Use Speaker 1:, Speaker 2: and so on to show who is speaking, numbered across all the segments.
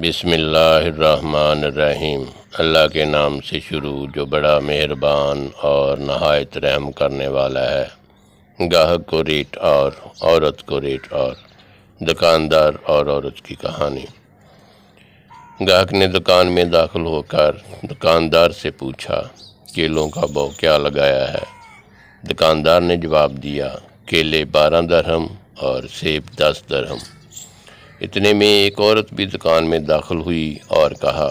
Speaker 1: बिसमीम अल्लाह के नाम से शुरू जो बड़ा मेहरबान और नहायत रहम करने वाला है गाहक को रेट और औरत को रेट और दुकानदार और औरत की कहानी गाहक ने दुकान में दाखिल होकर दुकानदार से पूछा केलों का भाव क्या लगाया है दुकानदार ने जवाब दिया केले बारह दरहम और सेब दस दरहम इतने में एक औरत भी दुकान में दाखिल हुई और कहा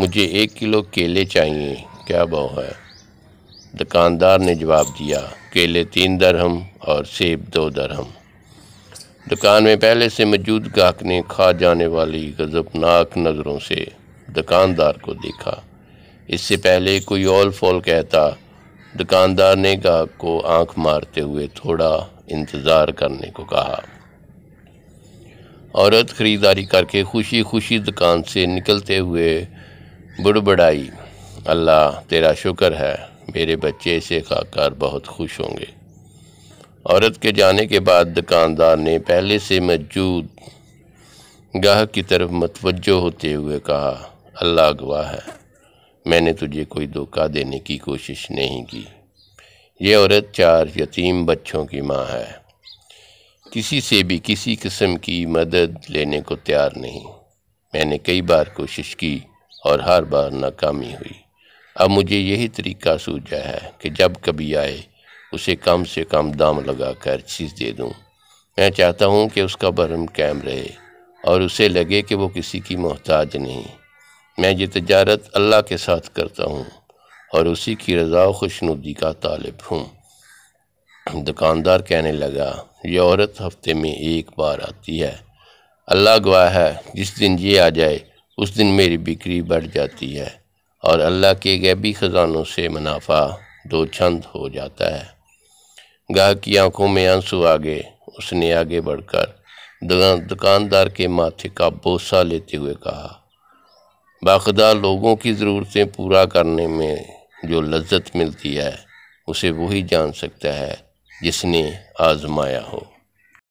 Speaker 1: मुझे एक किलो केले चाहिए क्या भाव है दुकानदार ने जवाब दिया केले तीन दरहम और सेब दो दरहम दुकान में पहले से मौजूद गाहक ने खा जाने वाली गजबनाक नज़रों से दुकानदार को देखा इससे पहले कोई ओल फोल कहता दुकानदार ने गाहक को आंख मारते हुए थोड़ा इंतज़ार करने को कहा औरत ख़रीदारी करके खुशी खुशी दुकान से निकलते हुए बुड़बड़ाई अल्लाह तेरा शुक्र है मेरे बच्चे इसे खाकर बहुत खुश होंगे औरत के जाने के बाद दुकानदार ने पहले से मौजूद गाह की तरफ मतवजो होते हुए कहा अल्लाह गवाह है मैंने तुझे कोई धोखा देने की कोशिश नहीं की ये औरत चार यतीम बच्चों की माँ है किसी से भी किसी किस्म की मदद लेने को तैयार नहीं मैंने कई बार कोशिश की और हर बार नाकामी हुई अब मुझे यही तरीका सूझा है कि जब कभी आए उसे कम से कम दाम लगा कर चीज़ दे दूँ मैं चाहता हूँ कि उसका भरम कैम रहे और उसे लगे कि वो किसी की मोहताज नहीं मैं ये तजारत अल्लाह के साथ करता हूँ और उसी की रजा खुशनुदी का तालब हूँ दुकानदार कहने लगा ये औरत हफ्ते में एक बार आती है अल्लाह गवाह है जिस दिन ये आ जाए उस दिन मेरी बिक्री बढ़ जाती है और अल्लाह के गैबी ख़जानों से मुनाफा दो छंद हो जाता है गाह की आंखों में आंसू आ गए उसने आगे बढ़कर दुकानदार के माथे का बोसा लेते हुए कहा बाखदा लोगों की ज़रूरतें पूरा करने में जो लज्जत मिलती है उसे वही जान सकता है जिसने आजमाया हो